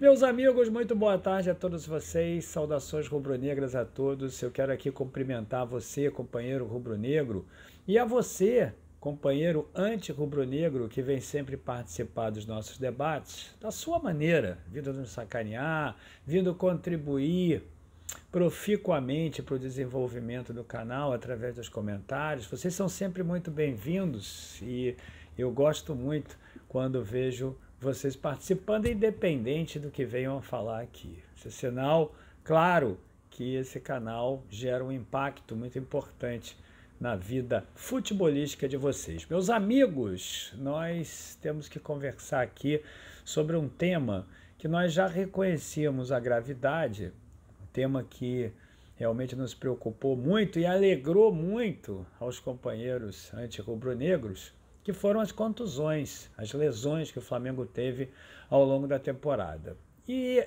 Meus amigos, muito boa tarde a todos vocês, saudações rubro-negras a todos. Eu quero aqui cumprimentar você, companheiro rubro-negro, e a você, companheiro anti-rubro-negro, que vem sempre participar dos nossos debates, da sua maneira, vindo nos sacanear, vindo contribuir proficuamente para o desenvolvimento do canal através dos comentários. Vocês são sempre muito bem-vindos e eu gosto muito quando vejo vocês participando, independente do que venham a falar aqui. Esse é sinal, claro, que esse canal gera um impacto muito importante na vida futebolística de vocês. Meus amigos, nós temos que conversar aqui sobre um tema que nós já reconhecíamos a gravidade, um tema que realmente nos preocupou muito e alegrou muito aos companheiros anti-rubro-negros, que foram as contusões, as lesões que o Flamengo teve ao longo da temporada. E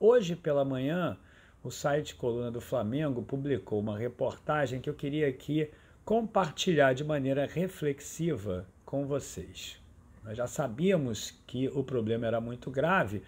hoje pela manhã, o site Coluna do Flamengo publicou uma reportagem que eu queria aqui compartilhar de maneira reflexiva com vocês. Nós já sabíamos que o problema era muito grave,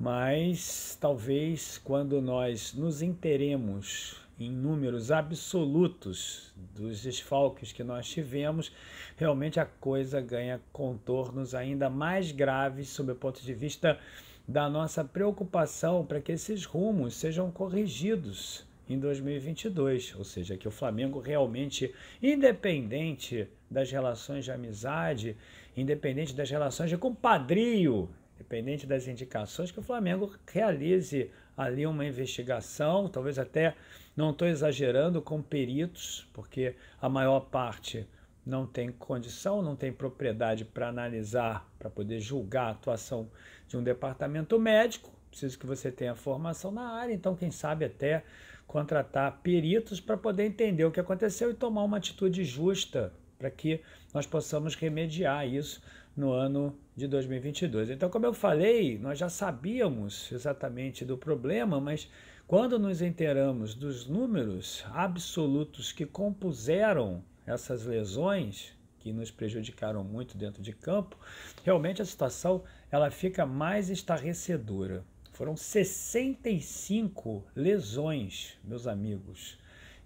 mas talvez quando nós nos interemos em números absolutos dos desfalques que nós tivemos, realmente a coisa ganha contornos ainda mais graves sob o ponto de vista da nossa preocupação para que esses rumos sejam corrigidos em 2022, ou seja, que o Flamengo realmente, independente das relações de amizade, independente das relações de compadrio dependente das indicações, que o Flamengo realize ali uma investigação, talvez até, não estou exagerando, com peritos, porque a maior parte não tem condição, não tem propriedade para analisar, para poder julgar a atuação de um departamento médico, preciso que você tenha formação na área, então quem sabe até contratar peritos para poder entender o que aconteceu e tomar uma atitude justa para que nós possamos remediar isso no ano de 2022. Então, como eu falei, nós já sabíamos exatamente do problema, mas quando nos inteiramos dos números absolutos que compuseram essas lesões, que nos prejudicaram muito dentro de campo, realmente a situação ela fica mais estarrecedora. Foram 65 lesões, meus amigos.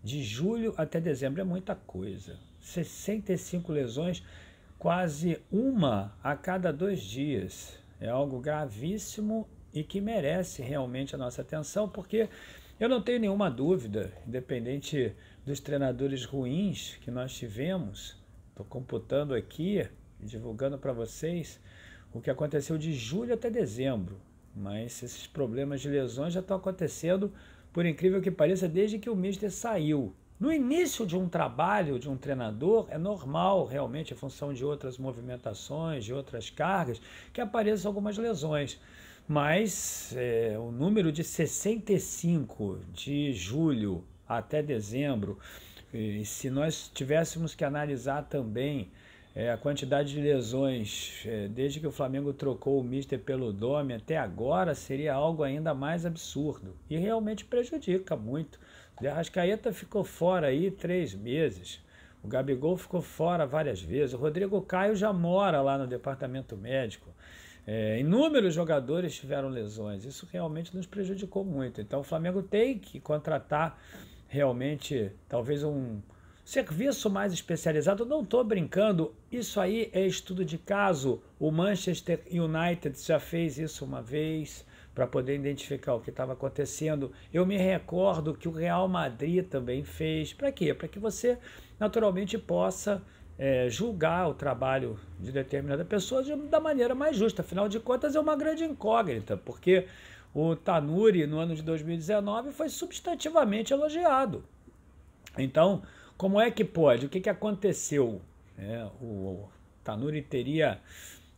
De julho até dezembro é muita coisa. 65 lesões quase uma a cada dois dias. É algo gravíssimo e que merece realmente a nossa atenção, porque eu não tenho nenhuma dúvida, independente dos treinadores ruins que nós tivemos, estou computando aqui, divulgando para vocês o que aconteceu de julho até dezembro. Mas esses problemas de lesões já estão acontecendo, por incrível que pareça, desde que o Mister saiu. No início de um trabalho de um treinador, é normal, realmente, em função de outras movimentações, de outras cargas, que apareçam algumas lesões. Mas é, o número de 65 de julho até dezembro, se nós tivéssemos que analisar também é, a quantidade de lesões, é, desde que o Flamengo trocou o Mister pelo Dome até agora, seria algo ainda mais absurdo. E realmente prejudica muito. O Arrascaeta ficou fora aí três meses. O Gabigol ficou fora várias vezes. O Rodrigo Caio já mora lá no departamento médico. É, inúmeros jogadores tiveram lesões. Isso realmente nos prejudicou muito. Então o Flamengo tem que contratar realmente, talvez um Serviço é mais especializado, não estou brincando, isso aí é estudo de caso. O Manchester United já fez isso uma vez para poder identificar o que estava acontecendo. Eu me recordo que o Real Madrid também fez. Para quê? Para que você naturalmente possa é, julgar o trabalho de determinada pessoa de, da maneira mais justa. Afinal de contas, é uma grande incógnita, porque o Tanuri, no ano de 2019, foi substantivamente elogiado. Então, como é que pode? O que, que aconteceu? É, o Tanuri teria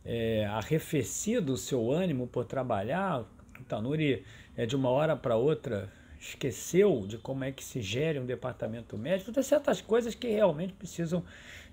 é, arrefecido o seu ânimo por trabalhar? O Tanuri, é, de uma hora para outra, esqueceu de como é que se gere um departamento médico? Tem certas coisas que realmente precisam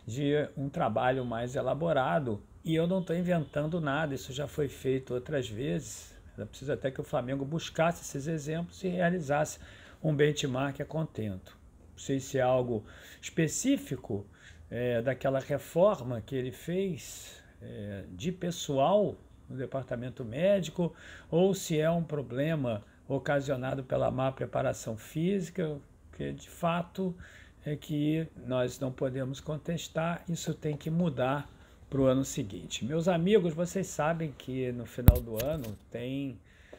de um trabalho mais elaborado. E eu não estou inventando nada, isso já foi feito outras vezes. preciso até que o Flamengo buscasse esses exemplos e realizasse um benchmark a contento sei se é algo específico é, daquela reforma que ele fez é, de pessoal no departamento médico, ou se é um problema ocasionado pela má preparação física, que de fato é que nós não podemos contestar, isso tem que mudar para o ano seguinte. Meus amigos, vocês sabem que no final do ano tem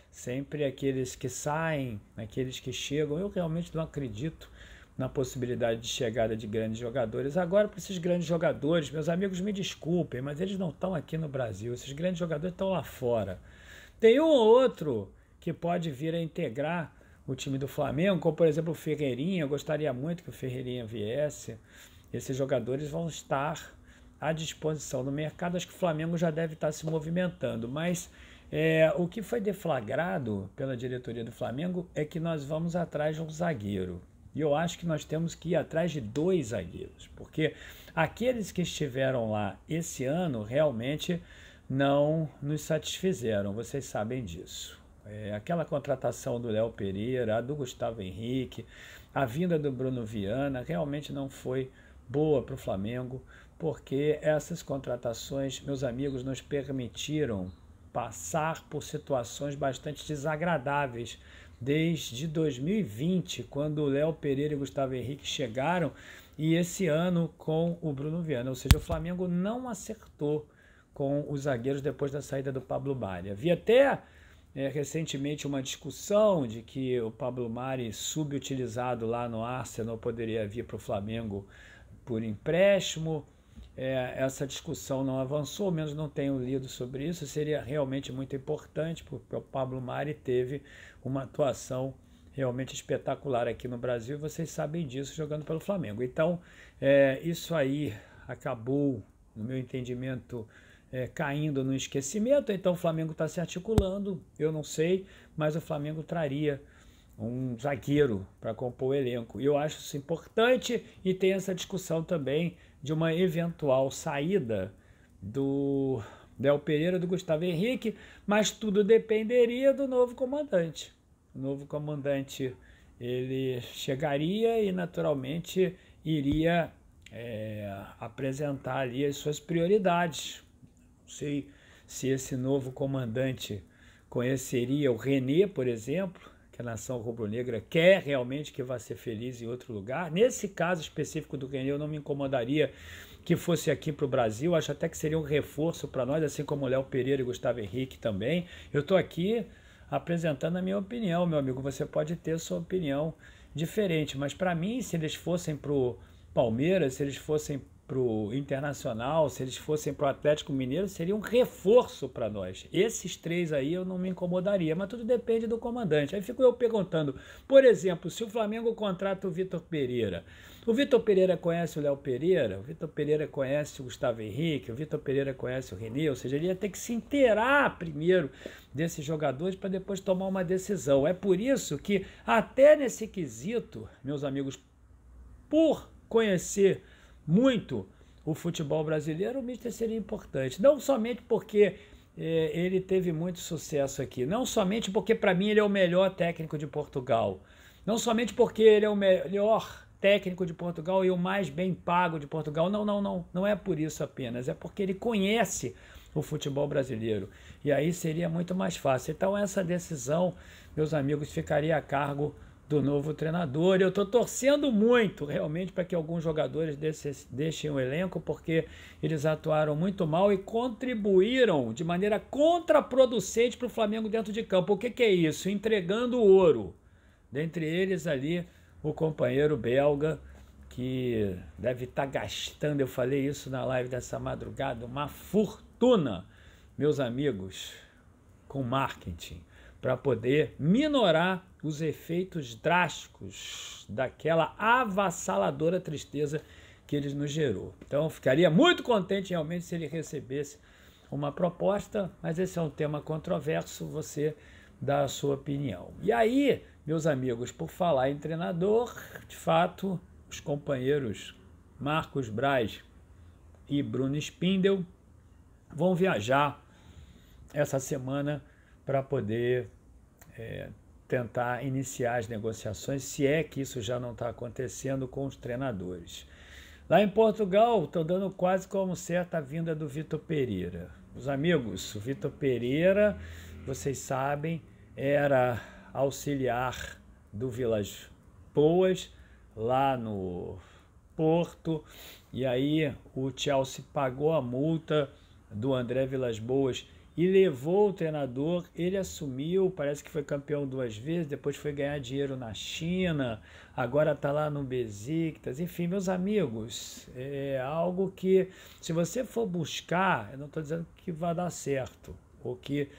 sempre aqueles que saem, aqueles que chegam. Eu realmente não acredito na possibilidade de chegada de grandes jogadores. Agora, para esses grandes jogadores, meus amigos, me desculpem, mas eles não estão aqui no Brasil. Esses grandes jogadores estão lá fora. Tem um ou outro que pode vir a integrar o time do Flamengo, como por exemplo o Ferreirinha. Eu gostaria muito que o Ferreirinha viesse. Esses jogadores vão estar à disposição no mercado. Acho que o Flamengo já deve estar tá se movimentando, mas é, o que foi deflagrado pela diretoria do Flamengo é que nós vamos atrás de um zagueiro. E eu acho que nós temos que ir atrás de dois zagueiros, porque aqueles que estiveram lá esse ano realmente não nos satisfizeram, vocês sabem disso. É, aquela contratação do Léo Pereira, a do Gustavo Henrique, a vinda do Bruno Viana realmente não foi boa para o Flamengo, porque essas contratações, meus amigos, nos permitiram passar por situações bastante desagradáveis desde 2020, quando Léo Pereira e Gustavo Henrique chegaram, e esse ano com o Bruno Viana. Ou seja, o Flamengo não acertou com os zagueiros depois da saída do Pablo Mari. Havia até é, recentemente uma discussão de que o Pablo Mari, subutilizado lá no Arsenal, poderia vir para o Flamengo por empréstimo é, essa discussão não avançou, menos não tenho lido sobre isso. Seria realmente muito importante, porque o Pablo Mari teve uma atuação realmente espetacular aqui no Brasil, e vocês sabem disso jogando pelo Flamengo. Então, é, isso aí acabou, no meu entendimento, é, caindo no esquecimento. Então, o Flamengo está se articulando, eu não sei, mas o Flamengo traria um zagueiro para compor o elenco. E eu acho isso importante e tem essa discussão também de uma eventual saída do Del Pereira do Gustavo Henrique, mas tudo dependeria do novo comandante. O novo comandante ele chegaria e naturalmente iria é, apresentar ali as suas prioridades. Não sei se esse novo comandante conheceria o René, por exemplo, que a nação rubro-negra quer realmente que vá ser feliz em outro lugar. Nesse caso específico do Guiné, eu não me incomodaria que fosse aqui para o Brasil. Acho até que seria um reforço para nós, assim como Léo Pereira e Gustavo Henrique também. Eu estou aqui apresentando a minha opinião, meu amigo. Você pode ter sua opinião diferente, mas para mim, se eles fossem para o Palmeiras, se eles fossem para o Internacional, se eles fossem para o Atlético Mineiro, seria um reforço para nós. Esses três aí eu não me incomodaria, mas tudo depende do comandante. Aí fico eu perguntando, por exemplo, se o Flamengo contrata o Vitor Pereira, o Vitor Pereira conhece o Léo Pereira, o Vitor Pereira conhece o Gustavo Henrique, o Vitor Pereira conhece o Renê, ou seja, ele ia ter que se inteirar primeiro desses jogadores para depois tomar uma decisão. É por isso que, até nesse quesito, meus amigos, por conhecer muito o futebol brasileiro, o Mister seria importante. Não somente porque eh, ele teve muito sucesso aqui, não somente porque, para mim, ele é o melhor técnico de Portugal, não somente porque ele é o melhor técnico de Portugal e o mais bem pago de Portugal. Não, não, não. Não é por isso apenas. É porque ele conhece o futebol brasileiro. E aí seria muito mais fácil. Então, essa decisão, meus amigos, ficaria a cargo do novo treinador. Eu estou torcendo muito, realmente, para que alguns jogadores deixem o elenco, porque eles atuaram muito mal e contribuíram de maneira contraproducente para o Flamengo dentro de campo. O que, que é isso? Entregando ouro. Dentre eles ali, o companheiro belga, que deve estar tá gastando, eu falei isso na live dessa madrugada, uma fortuna, meus amigos, com marketing, para poder minorar os efeitos drásticos daquela avassaladora tristeza que ele nos gerou. Então, ficaria muito contente realmente se ele recebesse uma proposta, mas esse é um tema controverso, você dá a sua opinião. E aí, meus amigos, por falar em treinador, de fato, os companheiros Marcos Braz e Bruno Spindel vão viajar essa semana para poder é, tentar iniciar as negociações, se é que isso já não está acontecendo com os treinadores. Lá em Portugal, estou dando quase como certa a vinda do Vitor Pereira. Os amigos, o Vitor Pereira, vocês sabem, era auxiliar do Vilas Boas, lá no Porto, e aí o Chelsea pagou a multa do André Vilas Boas e levou o treinador. Ele assumiu, parece que foi campeão duas vezes, depois foi ganhar dinheiro na China, agora está lá no Besiktas. Enfim, meus amigos, é algo que, se você for buscar, eu não estou dizendo que vai dar certo, ou que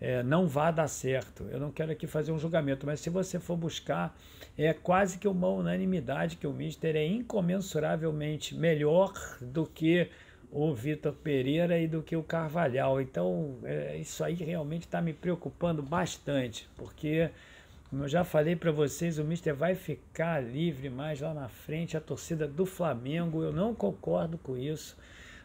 é, não vai dar certo. Eu não quero aqui fazer um julgamento, mas se você for buscar, é quase que uma unanimidade que o Mister é incomensuravelmente melhor do que o Vitor Pereira e do que o Carvalhal. Então, é, isso aí realmente está me preocupando bastante, porque, como eu já falei para vocês, o Mister vai ficar livre mais lá na frente. A torcida do Flamengo, eu não concordo com isso.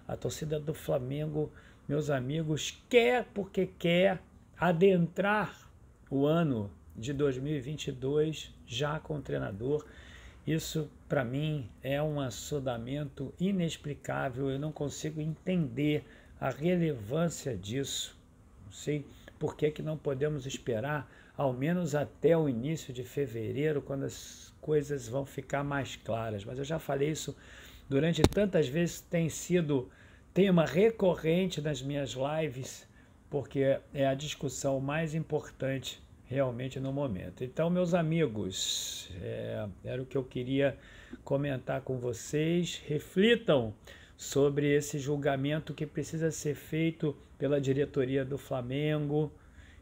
A torcida do Flamengo, meus amigos, quer porque quer adentrar o ano de 2022 já com o treinador. Isso, para mim, é um assodamento inexplicável. Eu não consigo entender a relevância disso. Não sei por que, que não podemos esperar, ao menos até o início de fevereiro, quando as coisas vão ficar mais claras. Mas eu já falei isso durante tantas vezes, tem sido tema recorrente nas minhas lives, porque é a discussão mais importante realmente no momento. Então, meus amigos, é, era o que eu queria comentar com vocês. Reflitam sobre esse julgamento que precisa ser feito pela diretoria do Flamengo,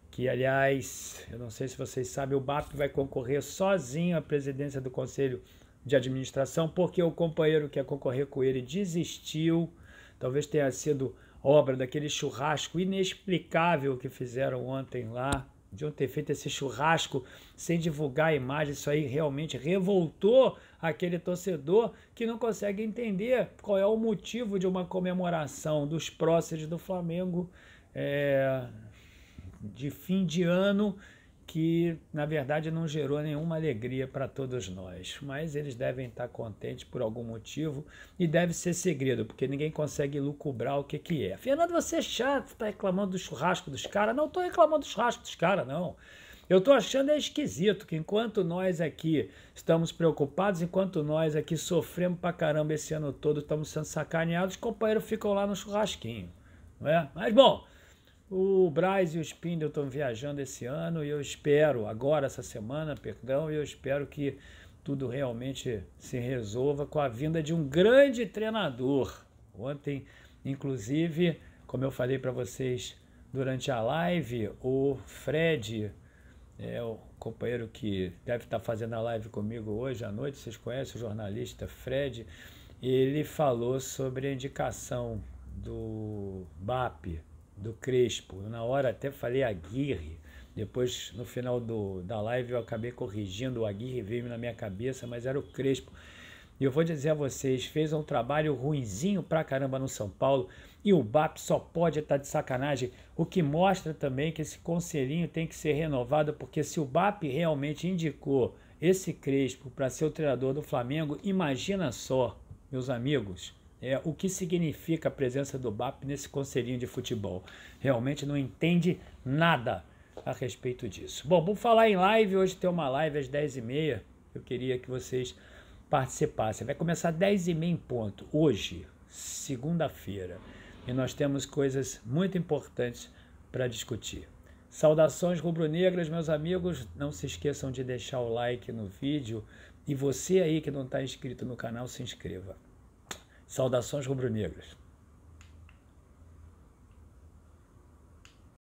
que, aliás, eu não sei se vocês sabem, o BAP vai concorrer sozinho à presidência do Conselho de Administração, porque o companheiro que ia concorrer com ele desistiu, talvez tenha sido obra daquele churrasco inexplicável que fizeram ontem lá de Podiam ter feito esse churrasco sem divulgar a imagem. Isso aí realmente revoltou aquele torcedor que não consegue entender qual é o motivo de uma comemoração dos próceres do Flamengo é, de fim de ano que na verdade não gerou nenhuma alegria para todos nós, mas eles devem estar tá contentes por algum motivo e deve ser segredo, porque ninguém consegue lucubrar o que, que é. Fernando, você é chato, está reclamando do churrasco dos caras? Não estou reclamando do churrasco dos caras, não. Eu estou achando é esquisito que enquanto nós aqui estamos preocupados, enquanto nós aqui sofremos para caramba esse ano todo, estamos sendo sacaneados, os companheiros ficam lá no churrasquinho, não é? Mas bom, o Braz e o Spindle estão viajando esse ano e eu espero, agora essa semana, perdão, eu espero que tudo realmente se resolva com a vinda de um grande treinador. Ontem, inclusive, como eu falei para vocês durante a live, o Fred, é o companheiro que deve estar tá fazendo a live comigo hoje à noite, vocês conhecem o jornalista Fred, ele falou sobre a indicação do BAP, do Crespo. Eu, na hora até falei Aguirre. Depois, no final do, da live, eu acabei corrigindo. O Aguirre veio na minha cabeça, mas era o Crespo. E eu vou dizer a vocês, fez um trabalho ruinzinho pra caramba no São Paulo e o BAP só pode estar tá de sacanagem, o que mostra também que esse conselhinho tem que ser renovado, porque se o BAP realmente indicou esse Crespo para ser o treinador do Flamengo, imagina só, meus amigos, é, o que significa a presença do BAP nesse conselhinho de futebol. Realmente não entende nada a respeito disso. Bom, vamos falar em live. Hoje tem uma live às 10h30. Eu queria que vocês participassem. Vai começar às 10h30 em ponto, hoje, segunda-feira. E nós temos coisas muito importantes para discutir. Saudações rubro-negras, meus amigos. Não se esqueçam de deixar o like no vídeo. E você aí que não está inscrito no canal, se inscreva. Saudações rubro-negras.